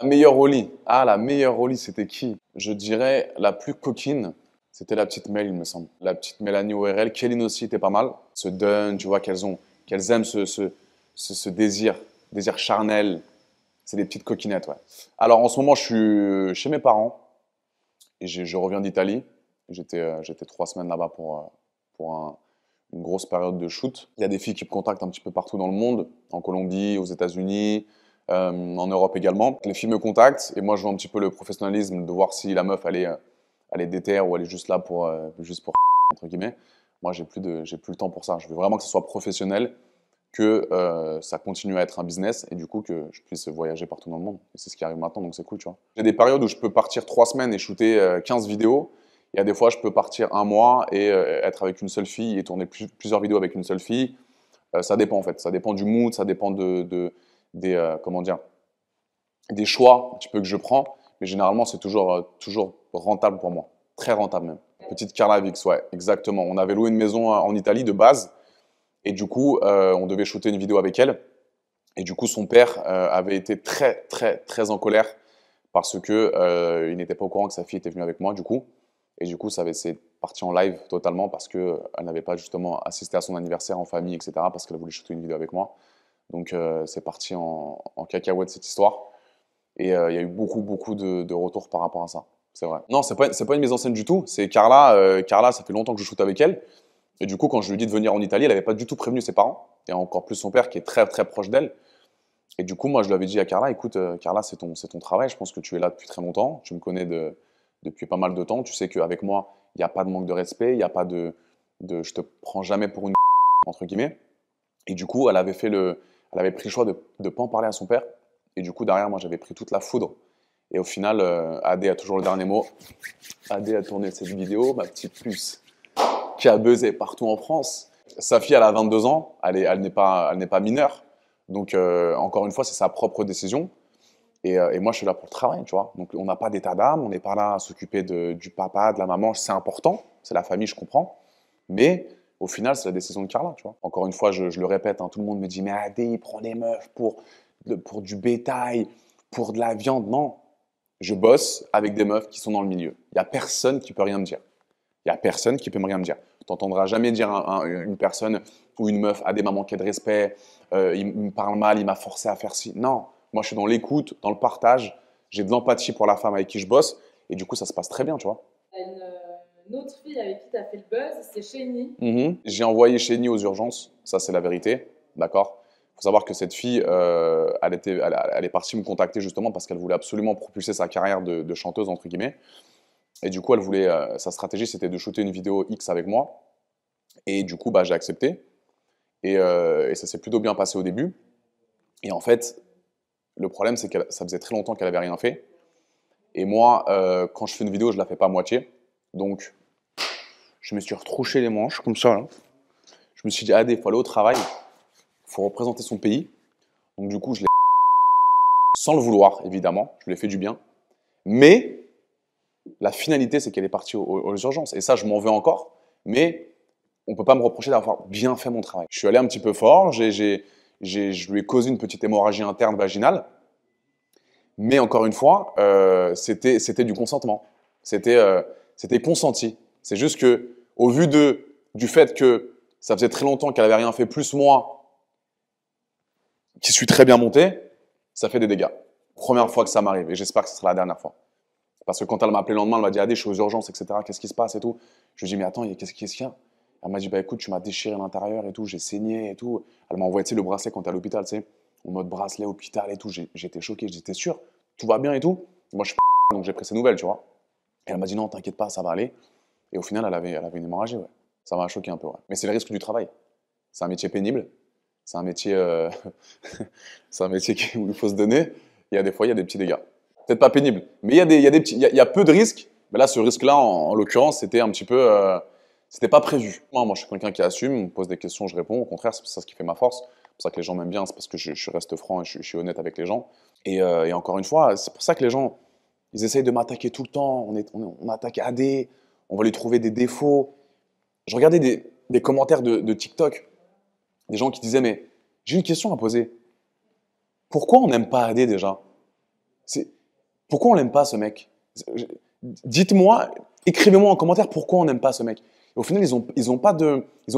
La meilleure Oli. Ah, la meilleure Oli, c'était qui Je dirais la plus coquine. C'était la petite Mel, il me semble. La petite Mélanie ORL. Kéline aussi était pas mal. Se donne, tu vois, qu'elles ont, qu'elles aiment ce, ce, ce, désir, désir charnel. C'est des petites coquinettes, ouais. Alors, en ce moment, je suis chez mes parents. Et je, reviens d'Italie. J'étais euh, j'étais trois semaines là-bas pour, euh, pour une grosse période de shoot. Il y a des filles qui me contactent un petit peu partout dans le monde, en Colombie, aux États-Unis, euh, en Europe également. Les filles me contactent et moi je vois un petit peu le professionnalisme de voir si la meuf allait euh, est, déter ou elle est juste là pour euh, juste pour entre guillemets. Moi j'ai plus j'ai plus le temps pour ça. Je veux vraiment que ce soit professionnel, que ça continue à être un business et du coup que je puisse voyager partout dans le monde. Et c'est ce qui arrive maintenant donc c'est cool tu vois. J'ai des périodes où je peux partir trois semaines et shooter 15 vidéos. Il y a des fois, je peux partir un mois et être avec une seule fille et tourner plusieurs vidéos avec une seule fille. ça dépend en fait. Ça dépend du mood, ça dépend de des, euh, comment dire, des choix un petit que je prends, mais généralement c'est toujours, euh, toujours rentable pour moi, très rentable même. Petite Carla ouais, exactement. On avait loué une maison euh, en Italie de base, et du coup on devait shooter une vidéo avec elle, et du coup son père avait été très très très en colère parce qu'il il n'était pas au courant que sa fille était venue avec moi du coup, et du coup ça avait c'est parti en live totalement parce qu'elle n'avait pas justement assisté à son anniversaire en famille, etc. parce qu'elle voulait shooter une vidéo avec moi. Donc euh, c'est parti en, en, cacahuète cette histoire. Et euh, il y a eu beaucoup, beaucoup de, retours par rapport à ça. C'est vrai. Non, c'est pas, pas une mise en scène du tout. C'est Carla. Euh, Carla, ça fait longtemps que je shoote avec elle. Et du coup, quand je lui dis de venir en Italie, elle n'avait pas du tout prévenu ses parents, et encore plus son père qui est très très proche d'elle. Et du coup, moi, je lui avais dit à Carla, écoute, Carla, c'est ton, ton travail, je pense que tu es là depuis très longtemps, tu me connais depuis pas mal de temps, tu sais qu'avec moi, il n'y a pas de manque de respect, il n'y a pas de, de... Je te prends jamais pour une... entre guillemets. Et du coup, elle avait fait le, elle avait pris le choix de ne pas en parler à son père. Et du coup, derrière, moi, j'avais pris toute la foudre. Et au final, euh, Adé a toujours le dernier mot. Adé a tourné cette vidéo, ma petite puce, qui a buzzé partout en France. Sa fille, elle a 22 ans, elle, n'est pas, pas mineure. Donc, euh, encore une fois, c'est sa propre décision. Et, euh, et, moi, je suis là pour le travail, tu vois. Donc, on n'a pas d'état d'âme, on n'est pas là à s'occuper du papa, de la maman. C'est important, c'est la famille, je comprends. Mais au final, c'est la décision de Carla, tu vois. Encore une fois, je, le répète, hein, tout le monde me dit, mais Adé, il prend des meufs pour, pour du bétail, pour de la viande. Non, je bosse avec des meufs qui sont dans le milieu. Il n'y a personne qui peut rien me dire. Il n'y a personne qui peut rien me dire. Tu n'entendras jamais dire à une personne ou une meuf, Adé, m'a manqué de respect, euh, il me parle mal, il m'a forcé à faire ci. Non, moi je suis dans l'écoute, dans le partage, j'ai de l'empathie pour la femme avec qui je bosse, et du coup ça se passe très bien, tu vois. Euh, une autre fille avec qui tu as fait le buzz, c'est Chéni. Mhm. J'ai envoyé Chéni aux urgences, ça c'est la vérité, d'accord il faut savoir que cette fille, euh, elle, était, elle, est partie me contacter justement parce qu'elle voulait absolument propulser sa carrière de, chanteuse, entre guillemets. Et du coup, elle voulait, euh, sa stratégie, c'était de shooter une vidéo X avec moi. Et du coup, bah, j'ai accepté. Et, euh, ça s'est plutôt bien passé au début. Et en fait, le problème, c'est que ça faisait très longtemps qu'elle avait rien fait. Et moi, quand je fais une vidéo, je la fais pas à moitié. Donc, je me suis retrouché les manches comme ça. Je me suis dit, ah, des fois, aller au travail, faut représenter son pays. Donc, du coup, je l'ai. Sans le vouloir, évidemment, je lui ai fait du bien. Mais la finalité, c'est qu'elle est partie aux, urgences. Et ça, je m'en veux encore. Mais on ne peut pas me reprocher d'avoir bien fait mon travail. Je suis allé un petit peu fort, je lui ai causé une petite hémorragie interne vaginale. Mais encore une fois, euh, c'était du consentement. C'était. Euh, c'était consenti. C'est juste que, au vu de, du fait que ça faisait très longtemps qu'elle avait rien fait, plus moi, qui suis très bien monté, ça fait des dégâts. Première fois que ça m'arrive, et j'espère que ce sera la dernière fois. Parce que quand elle m'a appelé le lendemain, elle m'a dit ah je suis aux urgences, etc. Qu'est-ce qui se passe et tout. Je lui ai dit Mais attends, qu'est-ce qu'il y a Elle m'a dit Bah écoute, tu m'as déchiré l'intérieur et tout, j'ai saigné et tout. Elle m'a envoyé le bracelet quand à l'hôpital, tu sais, en mode bracelet, hôpital et tout. J'étais choqué, j'étais sûr, tout va bien et tout. Moi, je donc j'ai pris ces nouvelles, tu vois elle m'a dit non, t'inquiète pas, ça va aller. Et au final, elle avait, elle avait une hémorragie, Ça m'a choqué un peu, Mais c'est le risque du travail. C'est un métier pénible. C'est un métier, euh, un métier où il faut se donner. Il y a des fois, il y a des petits dégâts. Peut-être pas pénible, mais il y a des, il petits, il y, a, peu de risques. Mais là, ce risque-là, en, l'occurrence, c'était un petit peu, euh, c'était pas prévu. Moi, moi, je suis quelqu'un qui assume. On me pose des questions, je réponds. Au contraire, c'est ça ce qui fait ma force. C'est pour ça que les gens m'aiment bien. C'est parce que je, reste franc et je, suis honnête avec les gens. Euh, et encore une fois, c'est pour ça que les gens ils essayent de m'attaquer tout le temps. On, est, attaque AD, on va lui trouver des défauts. Je regardais des, commentaires de, TikTok, des gens qui disaient Mais j'ai une question à poser. Pourquoi on n'aime pas AD déjà Pourquoi on n'aime pas ce mec Dites-moi, écrivez-moi en commentaire pourquoi on n'aime pas ce mec. au final, ils n'ont ils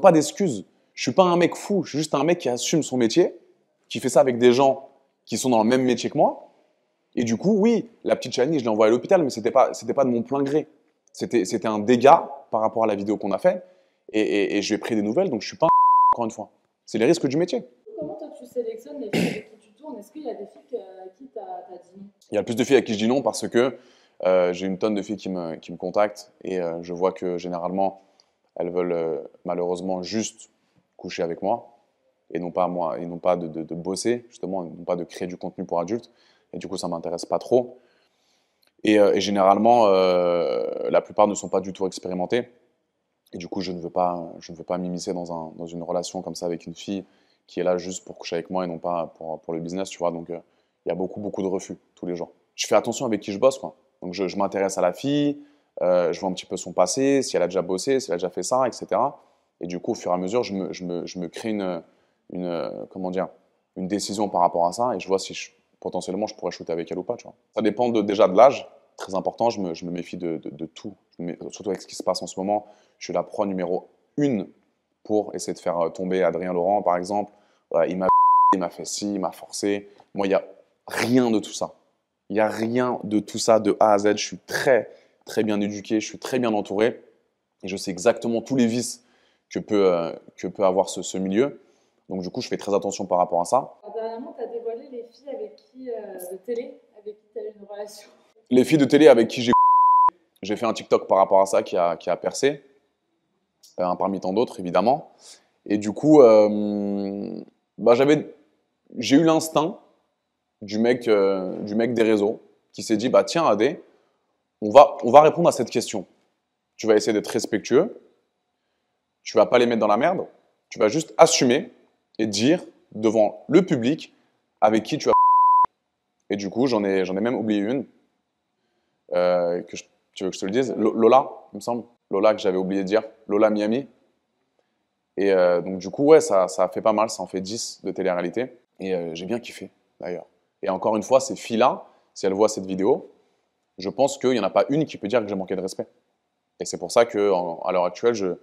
pas d'excuses. je suis pas un mec fou, je suis juste un mec qui assume son métier, qui fait ça avec des gens qui sont dans le même métier que moi et du coup, oui, la petite Chani, je l'ai envoyée à l'hôpital, mais c'était pas, pas de mon plein gré. C'était, un dégât par rapport à la vidéo qu'on a faite. Et, et, je pris des nouvelles, donc je suis pas un encore une fois. C'est les risques du métier. Comment toi tu sélectionnes les filles que tu tournes Est-ce qu'il y a des filles euh, à qui tu as, dit non Il y a plus de filles à qui je dis non parce que euh, j'ai une tonne de filles qui me, qui me contactent et euh, je vois que généralement elles veulent malheureusement juste coucher avec moi et non pas moi et non pas de, de bosser justement, et non pas de créer du contenu pour adultes et du coup ça m'intéresse pas trop. Et, euh, généralement, euh, la plupart ne sont pas du tout expérimentés. Et du coup, je ne veux pas, je ne veux pas m'immiscer dans, un, dans une relation comme ça avec une fille qui est là juste pour coucher avec moi et non pas pour, pour le business, tu vois. Donc, euh, il y a beaucoup, beaucoup de refus tous les jours. Je fais attention avec qui je bosse, quoi. Donc, je, m'intéresse à la fille, je vois un petit peu son passé, si elle a déjà bossé, si elle a déjà fait ça, etc. Et du coup, au fur et à mesure, je me, je me, je me crée une, une, comment dire, une décision par rapport à ça et je vois si je, potentiellement je pourrais shooter avec elle ou pas. Tu vois. Ça dépend de, déjà de l'âge, très important, je me, méfie de, tout, surtout avec ce qui se passe en ce moment. Je suis la proie numéro une pour essayer de faire euh, tomber Adrien Laurent, par exemple. il m'a il m'a fait ci, il m'a forcé. Moi, il n'y a rien de tout ça. Il n'y a rien de tout ça de A à Z. Je suis très, très bien éduqué, je suis très bien entouré et je sais exactement tous les vices que peut, euh, que peut avoir ce, milieu. Donc, du coup, je fais très attention par rapport à ça. Euh, de télé avec qui tu as une relation Les filles de télé avec qui j'ai. J'ai fait un TikTok par rapport à ça qui a, qui a percé. Euh, un parmi tant d'autres, évidemment. Et du coup, euh, bah, j'avais, j'ai eu l'instinct du mec, du mec des réseaux qui s'est dit bah tiens Adé, on va, on va répondre à cette question. Tu vas essayer d'être respectueux. Tu vas pas les mettre dans la merde. Tu vas juste assumer et dire devant le public avec qui tu as et du coup, j'en ai, j'en ai même oublié une. Euh, que tu veux que je te le dise Lola, il me semble. Lola que j'avais oublié de dire. Lola Miami. Et euh, donc, du coup, ouais, ça, ça fait pas mal. Ça en fait 10 de télé-réalité. Et euh, j'ai bien kiffé, d'ailleurs. Et encore une fois, ces filles-là, si elles voient cette vidéo, je pense qu'il n'y en a pas une qui peut dire que j'ai manqué de respect. Et c'est pour ça que, à l'heure actuelle, je,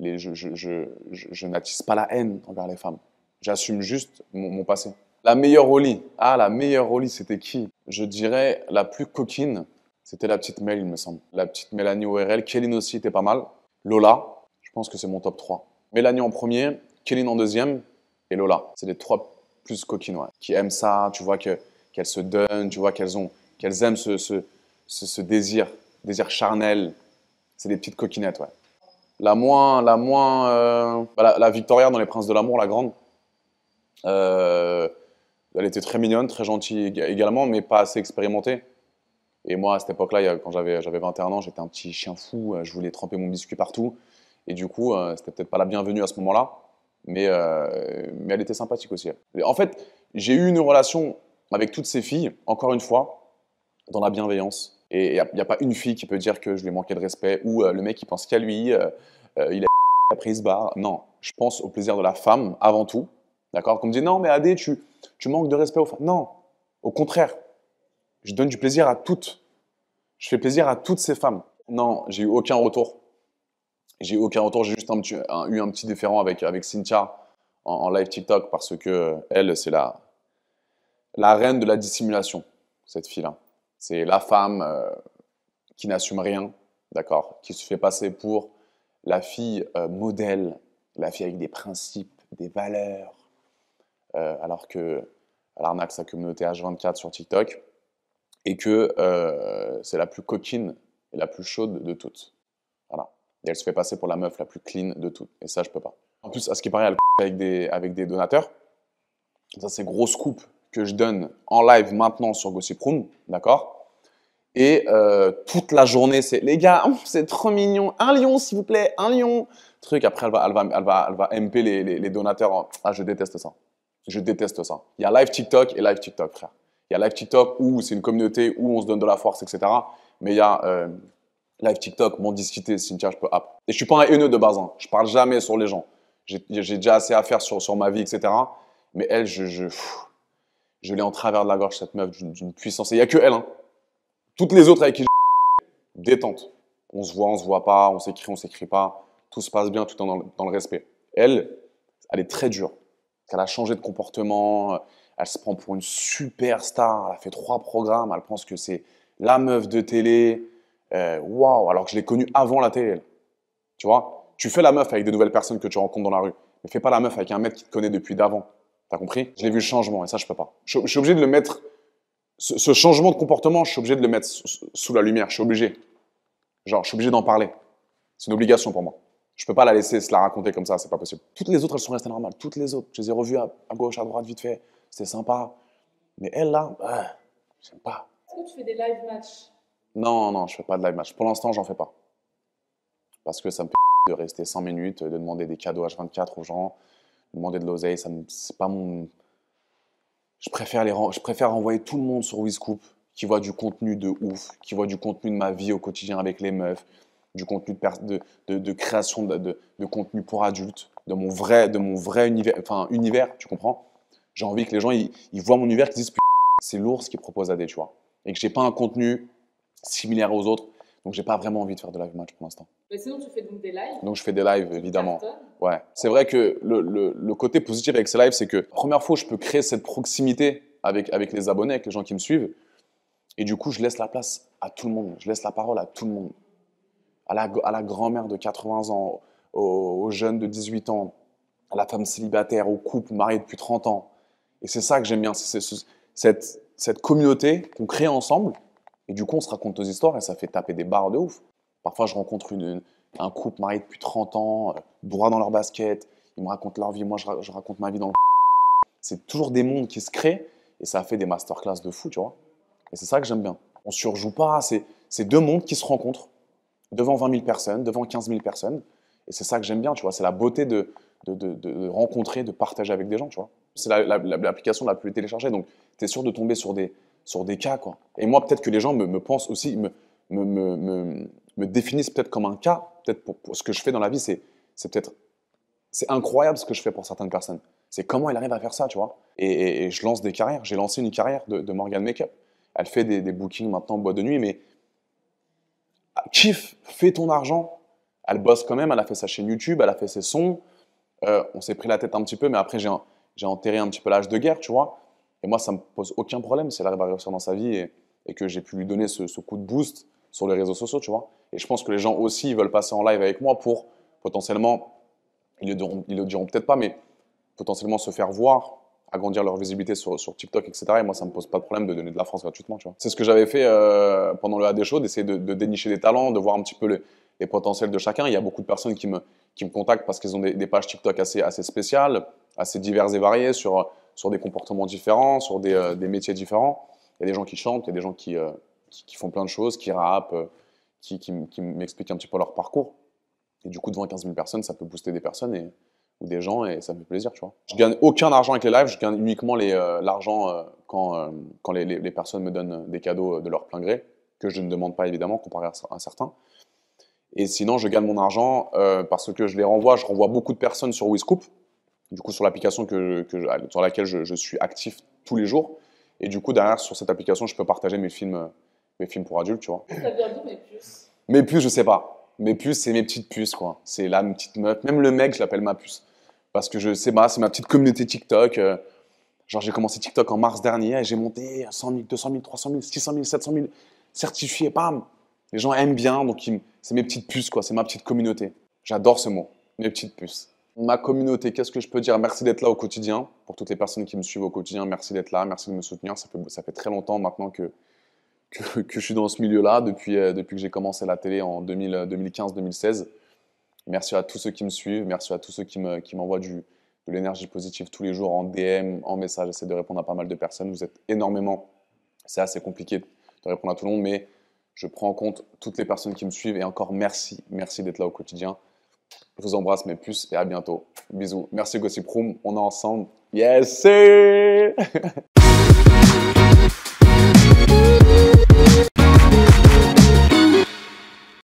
les, je, n'attise pas la haine envers les femmes. J'assume juste mon passé. La meilleure Oli. Ah, la meilleure Oli, c'était qui Je dirais la plus coquine. C'était la petite Mel, il me semble. La petite Mélanie ORL. Kéline aussi était pas mal. Lola, je pense que c'est mon top 3. Mélanie en premier, Kéline en deuxième et Lola. C'est les trois plus coquines, ouais. Qui aiment ça, tu vois, qu'elles se donnent, tu vois, qu'elles ont, qu'elles aiment ce, ce, ce, désir, désir charnel. C'est des petites coquinettes, ouais. La moins, la moins, euh, bah, la, Victoria dans Les Princes de l'amour, la grande. Euh, elle était très mignonne, très gentille également, mais pas assez expérimentée. Et moi, à cette époque-là, quand j'avais 21 ans, j'étais un petit chien fou, euh, je voulais tremper mon biscuit partout. Et du coup, euh, c'était peut-être pas la bienvenue à ce moment-là, mais, euh, elle était sympathique aussi. En fait, j'ai eu une relation avec toutes ces filles, encore une fois, dans la bienveillance. Et il n'y a, pas une fille qui peut dire que je lui manquais de respect ou le mec qui pense qu'à lui, il a pris ce bar. Non, je pense au plaisir de la femme avant tout. D'accord Qu'on me dit non, mais Adé, tu, tu manques de respect aux femmes. Non, au contraire, je donne du plaisir à toutes. Je fais plaisir à toutes ces femmes. Non, j'ai eu aucun retour. J'ai eu aucun retour. J'ai juste eu un petit différent avec, avec Cynthia en, live TikTok parce que elle, c'est la, reine de la dissimulation, cette fille-là. C'est la femme euh, qui n'assume rien, d'accord Qui se fait passer pour la fille euh, modèle, la fille avec des principes, des valeurs, euh, alors que l'arnaque, sa communauté H24 sur TikTok, et que euh, c'est la plus coquine et la plus chaude de toutes. Voilà. Et elle se fait passer pour la meuf la plus clean de toutes. Et ça, je peux pas. En plus, à ce qui paraît, elle avec des, avec des donateurs. Ça, c'est grosse coupe que je donne en live maintenant sur Gossip Room, d'accord et euh, toute la journée, c'est les gars, c'est trop mignon, un lion s'il vous plaît, un lion. Truc, après elle va, elle va, elle va, MP les, les donateurs. Ah, je déteste ça. Je déteste ça. Il y a live TikTok et live TikTok, frère. Il y a live TikTok où c'est une communauté, où on se donne de la force, etc. Mais il y a euh, live TikTok, mon discuter, Cynthia, je peux app. Et je suis pas un haineux de base, Je hein. je parle jamais sur les gens. J'ai déjà assez à faire sur, sur ma vie, etc. Mais elle, je, je, je l'ai en travers de la gorge, cette meuf, d'une puissance. Et il n'y a que elle. Hein. Toutes les autres avec qui je... détente. On se voit, on se voit pas, on s'écrit, on s'écrit pas. Tout se passe bien, tout est dans, dans le respect. Elle, elle est très dure qu'elle a changé de comportement, euh, elle se prend pour une superstar, elle a fait trois programmes, elle pense que c'est la meuf de télé. Euh, waouh, alors que je l'ai connue avant la télé. Tu vois Tu fais la meuf avec des nouvelles personnes que tu rencontres dans la rue, mais fais pas la meuf avec un mec qui te connaît depuis d'avant. T'as compris Je l'ai vu le changement et ça, je peux pas. Je, suis obligé de le mettre. Ce, changement de comportement, je suis obligé de le mettre sous la lumière. Je suis obligé. Genre, je suis obligé d'en parler. C'est une obligation pour moi. Je peux pas la laisser se la raconter comme ça, c'est pas possible. Toutes les autres, elles sont restées normales. Toutes les autres, je les ai revues à, gauche, à droite, vite fait. C'était sympa. Mais elle, là, euh, j'aime pas. Est-ce que tu fais des live matchs Non, non, je fais pas de live match. Pour l'instant, j'en fais pas. Parce que ça me fait de rester 100 minutes, de demander des cadeaux H24 aux gens, de demander de l'oseille, ça c'est pas mon. Je préfère, les... je préfère envoyer tout le monde sur Wizcoop qui voit du contenu de ouf, qui voit du contenu de ma vie au quotidien avec les meufs, du contenu de, création de, contenu pour adultes, de mon vrai, de mon vrai univers, tu comprends J'ai envie que les gens, ils, voient mon univers, qu'ils disent c'est l'ours qui propose à des, tu et que j'ai pas un contenu similaire aux autres, donc j'ai pas vraiment envie de faire de live match pour l'instant. sinon tu fais donc des lives Donc je fais des lives évidemment. Ouais, c'est vrai que le, côté positif avec ces lives, c'est que première fois je peux créer cette proximité avec avec les abonnés, avec les gens qui me suivent, et du coup je laisse la place à tout le monde, je laisse la parole à tout le monde à la, grand-mère de 80 ans, aux, jeunes de 18 ans, à la femme célibataire, aux couple marié depuis 30 ans. Et c'est ça que j'aime bien, c'est cette, communauté qu'on crée ensemble. Et du coup, on se raconte nos histoires et ça fait taper des barres de ouf. Parfois, je rencontre une, un couple marié depuis 30 ans, euh, droit dans leur basket. Ils me racontent leur vie, moi, je, raconte ma vie dans le. C'est toujours des mondes qui se créent et ça fait des masterclass de fou, tu vois. Et c'est ça que j'aime bien. On ne surjoue pas, c'est deux mondes qui se rencontrent devant 20 000 personnes, devant 15 000 personnes. Et c'est ça que j'aime bien, tu vois. C'est la beauté de, de, rencontrer, de partager avec des gens, tu vois. C'est l'application la, la, la, plus téléchargée. Donc, tu es sûr de tomber sur des, sur des cas, quoi. Et moi, peut-être que les gens me, me pensent aussi, me, me, me, me définissent peut-être comme un cas. Peut-être pour, ce que je fais dans la vie, c'est peut-être. C'est incroyable ce que je fais pour certaines personnes. C'est comment elle arrive à faire ça, tu vois. Et, je lance des carrières. J'ai lancé une carrière de, de Morgan Makeup. Elle fait des, des bookings maintenant en boîte de nuit, mais « Kif, fais ton argent. Elle bosse quand même, elle a fait sa chaîne YouTube, elle a fait ses sons. Euh, on s'est pris la tête un petit peu, mais après, j'ai, enterré un petit peu l'âge de guerre, tu vois. Et moi, ça ne me pose aucun problème C'est elle arrive à réussir dans sa vie et, que j'ai pu lui donner ce, coup de boost sur les réseaux sociaux, tu vois. Et je pense que les gens aussi, ils veulent passer en live avec moi pour potentiellement, ils ils le diront peut-être pas, mais potentiellement se faire voir, agrandir leur visibilité sur, TikTok, etc. Et moi, ça me pose pas de problème de donner de la France gratuitement, tu vois. C'est ce que j'avais fait euh, pendant le AD Show, d'essayer de, dénicher des talents, de voir un petit peu les, potentiels de chacun. Il y a beaucoup de personnes qui me, contactent parce qu'elles ont des, pages TikTok assez, assez spéciales, assez diverses et variées, sur, sur des comportements différents, sur des, euh, métiers différents. Il y a des gens qui chantent, il y a des gens qui, euh, font plein de choses, qui rappent, qui, qui, m'expliquent un petit peu leur parcours. Et du coup, devant 15 000 personnes, ça peut booster des personnes et ou des gens et ça me fait plaisir, tu vois. Je gagne aucun argent avec les lives, je gagne uniquement euh, l'argent euh, quand, euh, quand les, les, personnes me donnent des cadeaux de leur plein gré, que je ne demande pas évidemment comparé à, un certains. Et sinon, je gagne mon argent parce que je les renvoie, je renvoie beaucoup de personnes sur Wiscoop, du coup sur l'application que, que, sur laquelle je, je, suis actif tous les jours. Et du coup, derrière, sur cette application, je peux partager mes films, mes films pour adultes, tu vois. Ça vient d'où mes puces Mes puces, je sais pas. Mes puces, c'est mes petites puces, quoi. C'est la mes petites Même le mec, je l'appelle ma puce parce que je sais bah, c'est ma petite communauté TikTok. Euh, genre, j'ai commencé TikTok en mars dernier et j'ai monté 100 000, 200 000, 300 000, 600 000, 700 000 certifiés, bam Les gens aiment bien, donc c'est mes petites puces, quoi, c'est ma petite communauté. J'adore ce mot, mes petites puces. Ma communauté, qu'est-ce que je peux dire Merci d'être là au quotidien. Pour toutes les personnes qui me suivent au quotidien, merci d'être là, merci de me soutenir. Ça fait, très longtemps maintenant que, je suis dans ce milieu-là, depuis euh, que j'ai commencé la télé en 2015-2016. Merci à tous ceux qui me suivent, merci à tous ceux qui m'envoient me, qui de l'énergie positive tous les jours en DM, en message. J'essaie de répondre à pas mal de personnes. Vous êtes énormément. C'est assez compliqué de répondre à tout le monde, mais je prends en compte toutes les personnes qui me suivent. Et encore merci, merci d'être là au quotidien. Je vous embrasse mes puces et à bientôt. Bisous. Merci Gossip Room. On est ensemble. Yes!